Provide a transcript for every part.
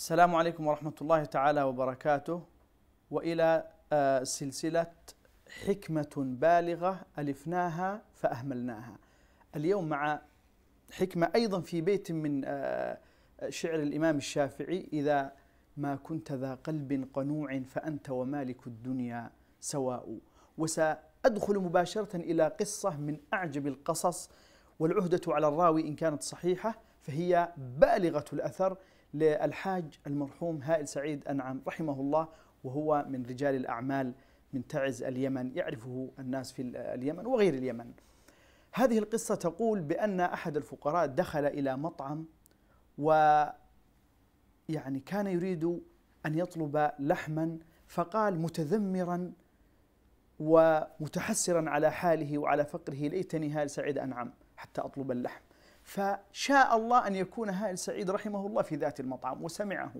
السلام عليكم ورحمة الله تعالى وبركاته وإلى آه، سلسلة حكمة بالغة ألفناها فأهملناها اليوم مع حكمة أيضا في بيت من آه، شعر الإمام الشافعي إذا ما كنت ذا قلب قنوع فأنت ومالك الدنيا سواء وسأدخل مباشرة إلى قصة من أعجب القصص والعهدة على الراوي إن كانت صحيحة فهي بالغة الأثر للحاج المرحوم هائل سعيد أنعم رحمه الله وهو من رجال الأعمال من تعز اليمن يعرفه الناس في اليمن وغير اليمن هذه القصة تقول بأن أحد الفقراء دخل إلى مطعم و يعني كان يريد أن يطلب لحما فقال متذمرا ومتحسرا على حاله وعلى فقره ليتني هائل سعيد أنعم حتى أطلب اللحم فشاء الله أن يكون هائل سعيد رحمه الله في ذات المطعم وسمعه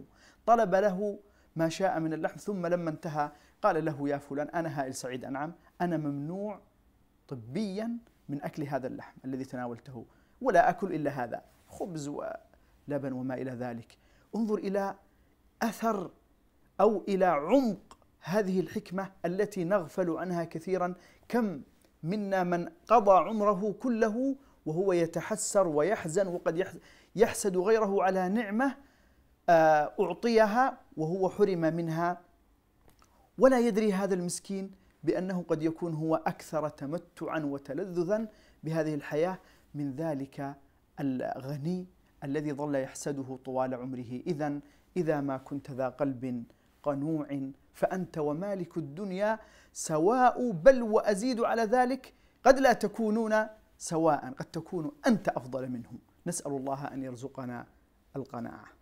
طلب له ما شاء من اللحم ثم لما انتهى قال له يا فلان أنا هائل سعيد أنعم أنا ممنوع طبيا من أكل هذا اللحم الذي تناولته ولا أكل إلا هذا خبز ولبن وما إلى ذلك انظر إلى أثر أو إلى عمق هذه الحكمة التي نغفل عنها كثيرا كم منا من قضى عمره كله وهو يتحسر ويحزن وقد يحسد غيره على نعمة آه، أعطيها وهو حرم منها ولا يدري هذا المسكين بأنه قد يكون هو أكثر تمتعا وتلذذا بهذه الحياة من ذلك الغني الذي ظل يحسده طوال عمره إذا إذا ما كنت ذا قلب قنوع فأنت ومالك الدنيا سواء بل وأزيد على ذلك قد لا تكونون سواء قد تكون أنت أفضل منهم نسأل الله أن يرزقنا القناعة